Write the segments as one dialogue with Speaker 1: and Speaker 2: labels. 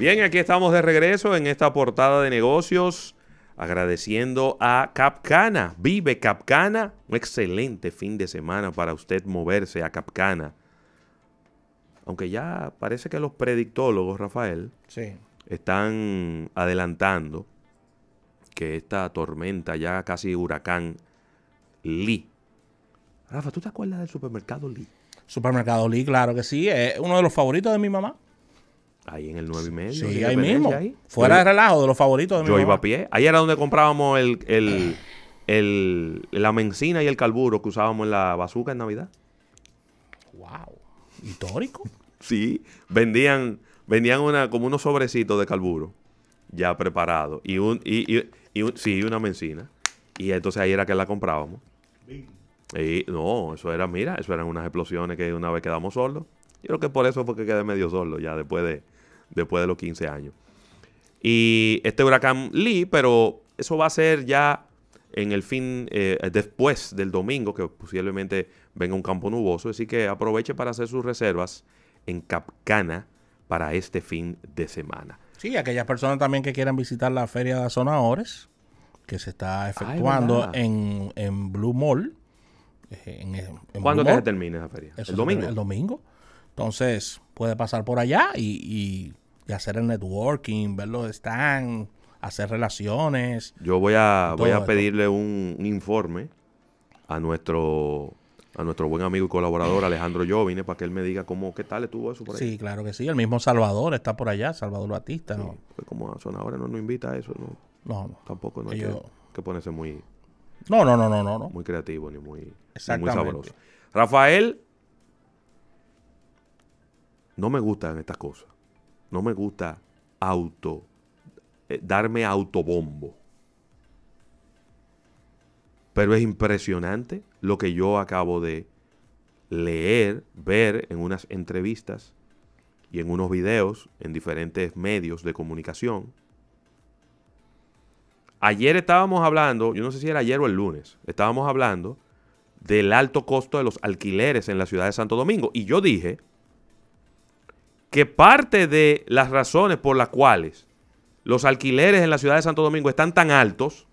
Speaker 1: Bien, aquí estamos de regreso en esta portada de negocios, agradeciendo a Capcana. Vive Capcana. Un excelente fin de semana para usted moverse a Capcana. Aunque ya parece que los predictólogos, Rafael, están adelantando que esta tormenta, ya casi huracán, Lee.
Speaker 2: Rafa, ¿tú te acuerdas del supermercado Lee? Supermercado Lee, claro que sí. Es uno de los favoritos de mi mamá.
Speaker 1: Ahí en el 9 y medio. Sí, ahí mismo. Fuera de relajo, de los favoritos de mi Yo iba a pie. Ahí era donde comprábamos el, la mencina y el carburo que usábamos en la bazuca en Navidad.
Speaker 2: ¡Wow! ¿Histórico?
Speaker 1: sí. Vendían, vendían una, como unos sobrecitos de carburo ya preparado. Y un, y, y, y sí, una mencina. Y entonces ahí era que la comprábamos. Y no, eso era, mira, eso eran unas explosiones que una vez quedamos solos. Yo creo que por eso fue que quedé medio solo ya después de, después de los 15 años. Y este huracán Lee, pero eso va a ser ya en el fin, eh, después del domingo, que posiblemente venga un campo nuboso. Así que aproveche para hacer sus reservas en Capcana para este fin de semana.
Speaker 2: Sí, aquellas personas también que quieran visitar la feria de sonadores que se está ah, efectuando en, Blue Mall. Eh, ¿Cuándo se termina la feria? ¿El domingo? El domingo. Entonces, puede pasar por allá y hacer el networking, ver los stands, hacer relaciones.
Speaker 1: Yo voy a, voy a pedirle un, informe a nuestro a nuestro buen amigo y colaborador Alejandro Jovine para que él me diga cómo, qué tal estuvo eso por ahí. Sí,
Speaker 2: claro que sí. El mismo Salvador está por allá, Salvador Batista. Pues como son ahora, no nos invita a eso. No, no. Tampoco no hay
Speaker 1: que, ponerse muy...
Speaker 2: No, no, no, no, no.
Speaker 1: Muy creativo muy, ni muy
Speaker 2: sabroso. Rafael,
Speaker 1: no me gustan estas cosas no me gusta auto, eh, darme autobombo. Pero es impresionante lo que yo acabo de leer, ver en unas entrevistas y en unos videos en diferentes medios de comunicación. Ayer estábamos hablando, yo no sé si era ayer o el lunes, estábamos hablando del alto costo de los alquileres en la ciudad de Santo Domingo. Y yo dije que parte de las razones por las cuales los alquileres en la ciudad de Santo Domingo están tan altos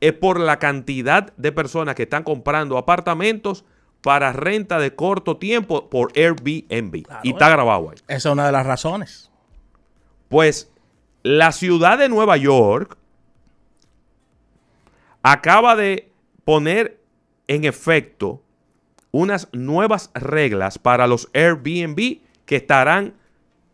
Speaker 1: es por la cantidad de personas que están comprando apartamentos para renta de corto tiempo por Airbnb. y eh. está grabado ahí.
Speaker 2: Esa es una de las razones.
Speaker 1: Pues la ciudad de Nueva York acaba de poner en efecto unas nuevas reglas para los Airbnb que estarán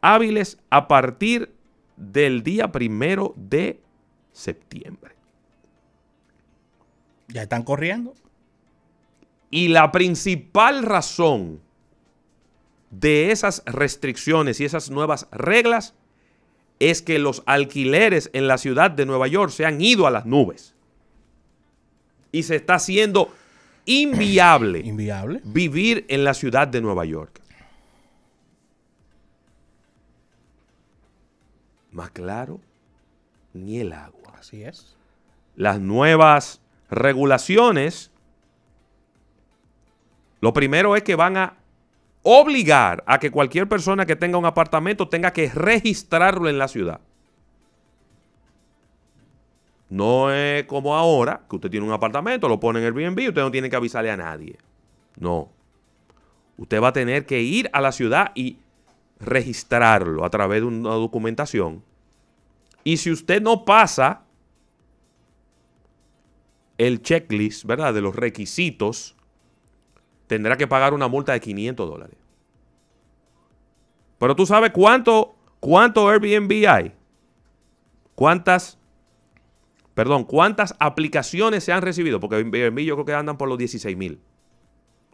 Speaker 1: hábiles a partir del día primero de septiembre.
Speaker 2: Ya están corriendo.
Speaker 1: Y la principal razón de esas restricciones y esas nuevas reglas es que los alquileres en la ciudad de Nueva York se han ido a las nubes. Y se está haciendo inviable, inviable, vivir en la ciudad de Nueva York. más claro ni el agua. Así es. Las nuevas regulaciones, lo primero es que van a obligar a que cualquier persona que tenga un apartamento tenga que registrarlo en la ciudad. No es como ahora, que usted tiene un apartamento, lo pone en Airbnb y usted no tiene que avisarle a nadie. No. Usted va a tener que ir a la ciudad y registrarlo a través de una documentación. Y si usted no pasa el checklist, ¿verdad? De los requisitos, tendrá que pagar una multa de 500 dólares. Pero tú sabes cuánto, cuánto Airbnb hay. ¿Cuántas, perdón, cuántas aplicaciones se han recibido? Porque Airbnb yo creo que andan por los 16 mil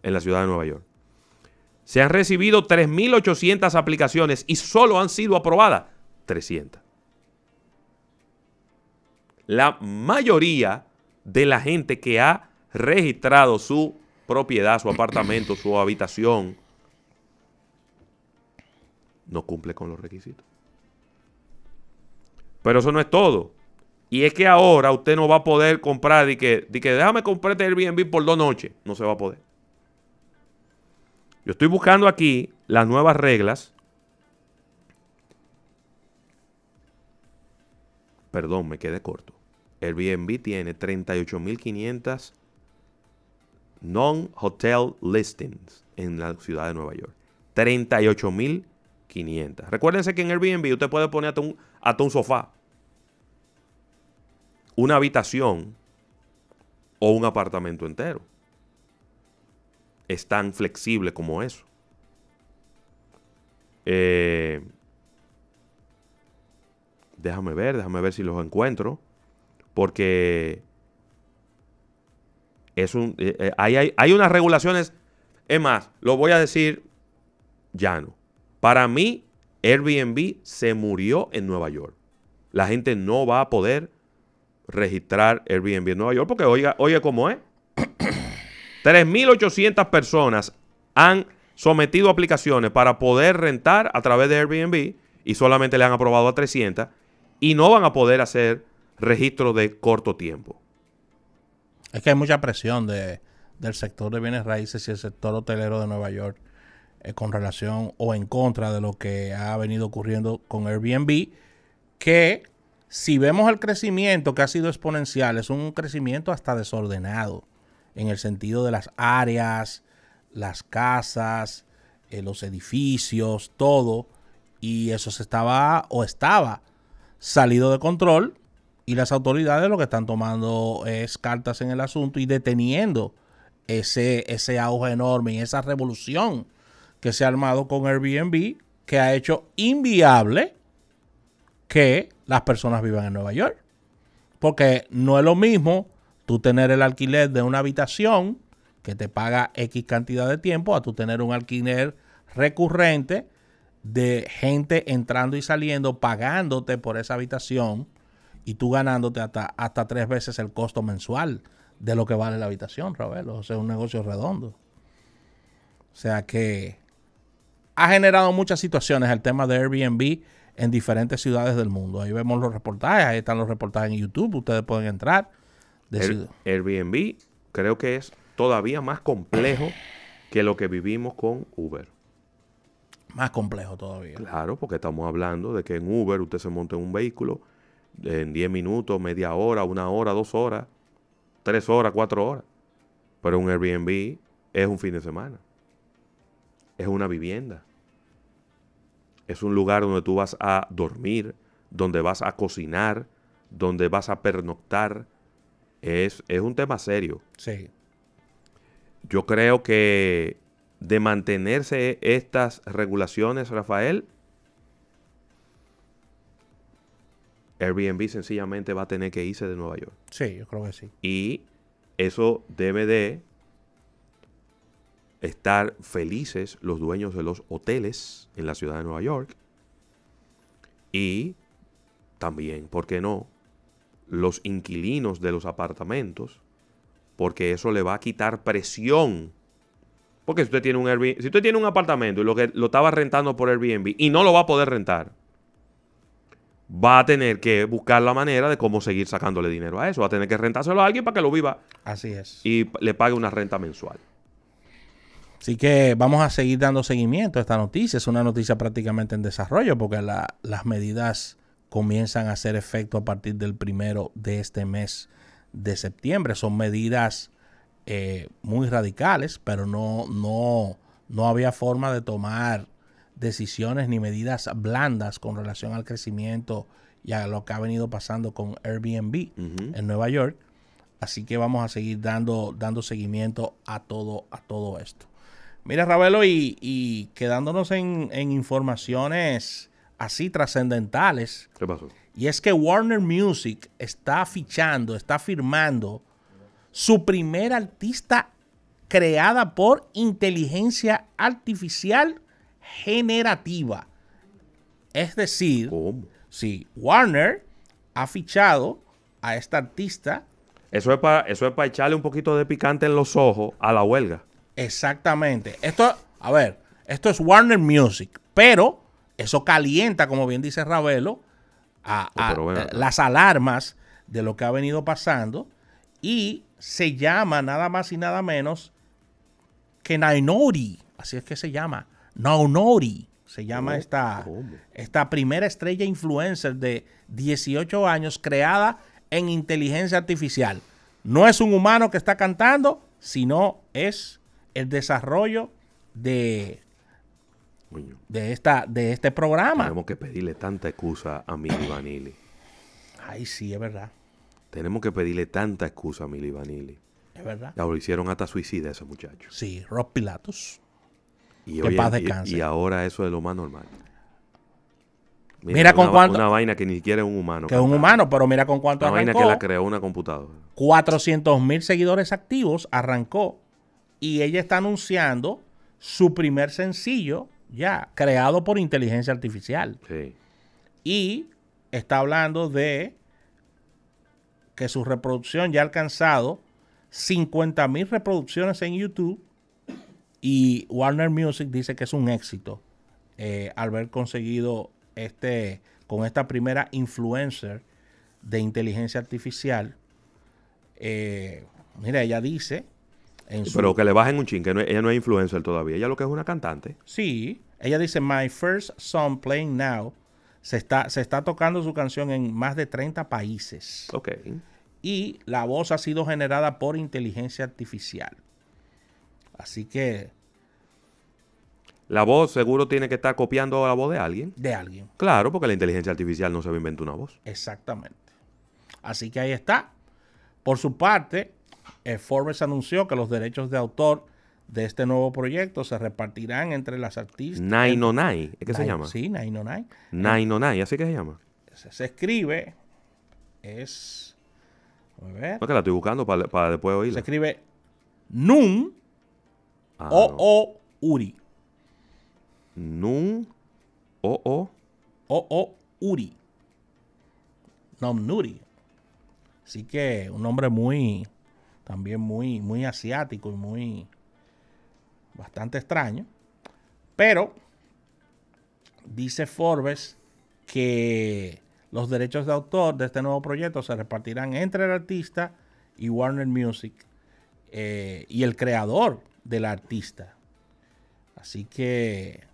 Speaker 1: en la ciudad de Nueva York. Se han recibido 3.800 aplicaciones y solo han sido aprobadas 300. La mayoría de la gente que ha registrado su propiedad, su apartamento, su habitación, no cumple con los requisitos. Pero eso no es todo. Y es que ahora usted no va a poder comprar, de que, que déjame comprarte Airbnb por dos noches. No se va a poder. Yo estoy buscando aquí las nuevas reglas. Perdón, me quedé corto. Airbnb tiene 38.500 non-hotel listings en la ciudad de Nueva York. 38.500. Recuérdense que en Airbnb usted puede poner hasta un, un sofá, una habitación o un apartamento entero es tan flexible como eso. Eh, déjame ver, déjame ver si los encuentro. Porque es un, eh, eh, hay, unas regulaciones. Es más, lo voy a decir llano. Para mí, Airbnb se murió en Nueva York. La gente no va a poder registrar Airbnb en Nueva York porque oiga, oye cómo es. 3.800 personas han sometido aplicaciones para poder rentar a través de Airbnb y solamente le han aprobado a 300 y no van a poder hacer registro de corto tiempo.
Speaker 2: Es que hay mucha presión de, del sector de bienes raíces y el sector hotelero de Nueva York eh, con relación o en contra de lo que ha venido ocurriendo con Airbnb, que si vemos el crecimiento que ha sido exponencial, es un crecimiento hasta desordenado en el sentido de las áreas, las casas, eh, los edificios, todo. Y eso se estaba o estaba salido de control y las autoridades lo que están tomando es cartas en el asunto y deteniendo ese, ese auge enorme y esa revolución que se ha armado con Airbnb que ha hecho inviable que las personas vivan en Nueva York. Porque no es lo mismo tú tener el alquiler de una habitación que te paga X cantidad de tiempo, a tú tener un alquiler recurrente de gente entrando y saliendo, pagándote por esa habitación y tú ganándote hasta, hasta tres veces el costo mensual de lo que vale la habitación, Ravelo. O sea, es un negocio redondo. O sea que ha generado muchas situaciones el tema de Airbnb en diferentes ciudades del mundo. Ahí vemos los reportajes, ahí están los reportajes en YouTube, ustedes pueden entrar.
Speaker 1: Airbnb creo que es todavía más complejo que lo que vivimos con Uber.
Speaker 2: Más complejo
Speaker 1: todavía. Claro, porque estamos hablando de que en Uber usted se monta en un vehículo en 10 minutos, media hora, una hora, dos horas, tres horas, cuatro horas. Pero un Airbnb es un fin de semana. Es una vivienda. Es un lugar donde tú vas a dormir, donde vas a cocinar, donde vas a pernoctar, es, un tema serio. Sí. Yo creo que de mantenerse estas regulaciones, Rafael, Airbnb sencillamente va a tener que irse de Nueva York.
Speaker 2: Sí, yo creo que sí.
Speaker 1: Y eso debe de estar felices los dueños de los hoteles en la ciudad de Nueva York. Y también, ¿por qué no? los inquilinos de los apartamentos, porque eso le va a quitar presión. Porque si usted tiene un Airbnb, si usted tiene un apartamento y lo que lo estaba rentando por Airbnb y no lo va a poder rentar, va a tener que buscar la manera de cómo seguir sacándole dinero a eso, va a tener que rentárselo a alguien para que lo viva. Así es. Y le pague una renta
Speaker 2: mensual. Así que vamos a seguir dando seguimiento a esta noticia. Es una noticia prácticamente en desarrollo porque las medidas comienzan a hacer efecto a partir del primero de este mes de septiembre. Son medidas eh, muy radicales, pero no, no, no había forma de tomar decisiones ni medidas blandas con relación al crecimiento y a lo que ha venido pasando con Airbnb en Nueva York. Así que vamos a seguir dando, dando seguimiento a todo, a todo esto. Mira, Ravelo, y, quedándonos en, en informaciones así trascendentales. ¿Qué pasó? Y es que Warner Music está fichando, está firmando su primer artista creada por inteligencia artificial generativa. Es decir, si Warner ha fichado a esta artista. Eso es para es echarle un poquito de picante en los ojos a la huelga. Exactamente. Esto, a ver, esto es Warner Music, pero eso calienta, como bien dice Ravelo, a, oh, las alarmas de lo que ha venido pasando y se llama nada más y nada menos que Nainori, así es que se llama, Nainori, se llama oh, esta, esta primera estrella influencer de 18 años creada en inteligencia artificial. No es un humano que está cantando, sino es el desarrollo de de, esta, de este programa.
Speaker 1: Tenemos que pedirle tanta excusa a Mili Vanilli.
Speaker 2: Ay, sí, es verdad.
Speaker 1: Tenemos que pedirle tanta excusa a Mili Vanilli. Es verdad. lo hicieron hasta suicida
Speaker 2: ese muchacho. Sí, Rob Pilatos. Y, y,
Speaker 1: ahora eso es lo más normal.
Speaker 2: Mira, con una, cuánto.
Speaker 1: Una vaina que ni siquiera es un humano. Que es un humano,
Speaker 2: pero mira con cuánto arrancó. Una vaina que la
Speaker 1: creó una computadora.
Speaker 2: 400 mil seguidores activos arrancó. Y ella está anunciando su primer sencillo ya, creado por inteligencia artificial. Sí. Y está hablando de que su reproducción ya ha alcanzado 50 mil reproducciones en YouTube y Warner Music dice que es un éxito eh, al haber conseguido este con esta primera influencer de inteligencia artificial. Eh, mira, ella dice pero
Speaker 1: que le bajen un ching, que ella no es influencer todavía. Ella lo que es una cantante.
Speaker 2: Sí. Ella dice, My first song playing now. Se está, se está tocando su canción en más de 30 países. Ok. Y la voz ha sido generada por inteligencia artificial. Así que. La voz seguro tiene que estar copiando
Speaker 1: la voz de alguien. De alguien. Claro, porque la inteligencia artificial no se inventó una voz.
Speaker 2: Exactamente. Así que ahí está. Por su parte, eh, Forbes anunció que los derechos de autor de este nuevo proyecto se repartirán entre las artistas.
Speaker 1: Nainonai, oh ¿es que se llama? Sí, Nainonai. Oh Nainonai, oh así que se llama.
Speaker 2: Se, escribe, es... A ver.
Speaker 1: No, que la estoy buscando para, después oírla. Se escribe Nun
Speaker 2: ah, O O Uri. Nun O O O O Uri. Así que un nombre muy también muy, muy asiático y muy bastante extraño. Pero dice Forbes que los derechos de autor de este nuevo proyecto se repartirán entre el artista y Warner Music eh, y el creador del artista. Así que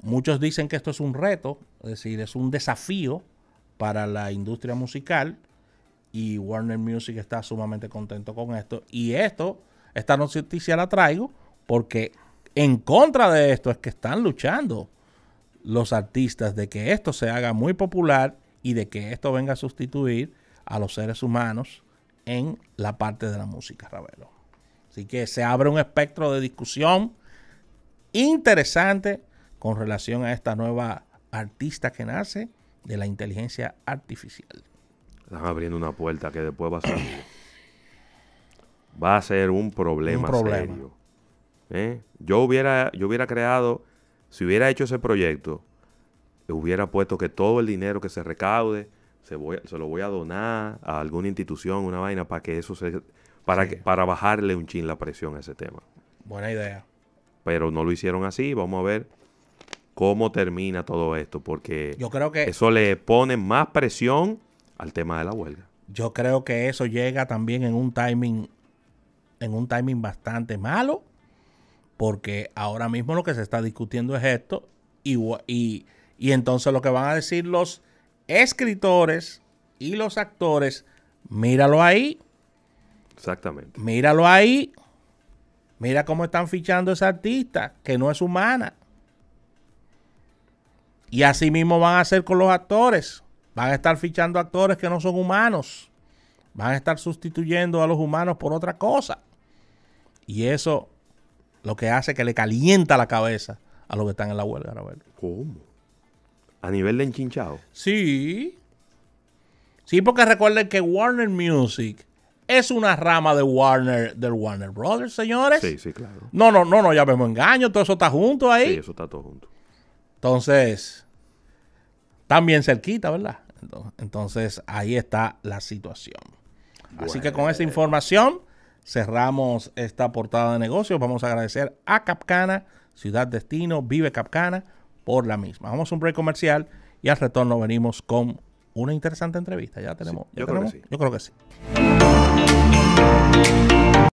Speaker 2: muchos dicen que esto es un reto, es decir, es un desafío para la industria musical y Warner Music está sumamente contento con esto. Y esto, esta noticia la traigo porque en contra de esto es que están luchando los artistas de que esto se haga muy popular y de que esto venga a sustituir a los seres humanos en la parte de la música, Ravelo. Así que se abre un espectro de discusión interesante con relación a esta nueva artista que nace de la inteligencia artificial.
Speaker 1: Están abriendo una puerta que después va a ser va a ser un problema, serio. ¿Eh? Yo, hubiera, yo hubiera creado, si hubiera hecho ese proyecto, hubiera puesto que todo el dinero que se recaude se, lo voy a donar a alguna institución, una vaina, para que eso se. Para, que, para bajarle un chin la presión a ese tema. Buena idea. Pero no lo hicieron así. Vamos a ver cómo termina todo esto, porque yo creo que eso le pone más presión al tema de la huelga.
Speaker 2: Yo creo que eso llega también en un timing, en un timing bastante malo, porque ahora mismo lo que se está discutiendo es esto, y, y, entonces lo que van a decir los escritores y los actores, míralo ahí.
Speaker 1: Exactamente.
Speaker 2: Míralo ahí. Mira cómo están fichando esa artista, que no es humana. Y así mismo van a hacer con los actores. Van a estar fichando actores que no son humanos. Van a estar sustituyendo a los humanos por otra cosa. Y eso lo que hace que le calienta la cabeza a los que están en la huelga, ¿Cómo? ¿A nivel de enchinchado? Sí. Sí, porque recuerden que Warner Music es una rama de Warner, del Warner Brothers, señores. Sí, sí, claro. No, no, no, no, ya vemos engaño, todo eso está junto ahí. Sí, eso está todo junto. Entonces, también bien cerquita, ¿verdad? Entonces ahí está la situación. Así que con esa información cerramos esta portada de negocios. Vamos a agradecer a Capcana, Ciudad Destino, Vive Capcana, por la misma. Vamos a un break comercial y al retorno venimos con una interesante entrevista. Ya tenemos. yo creo que sí.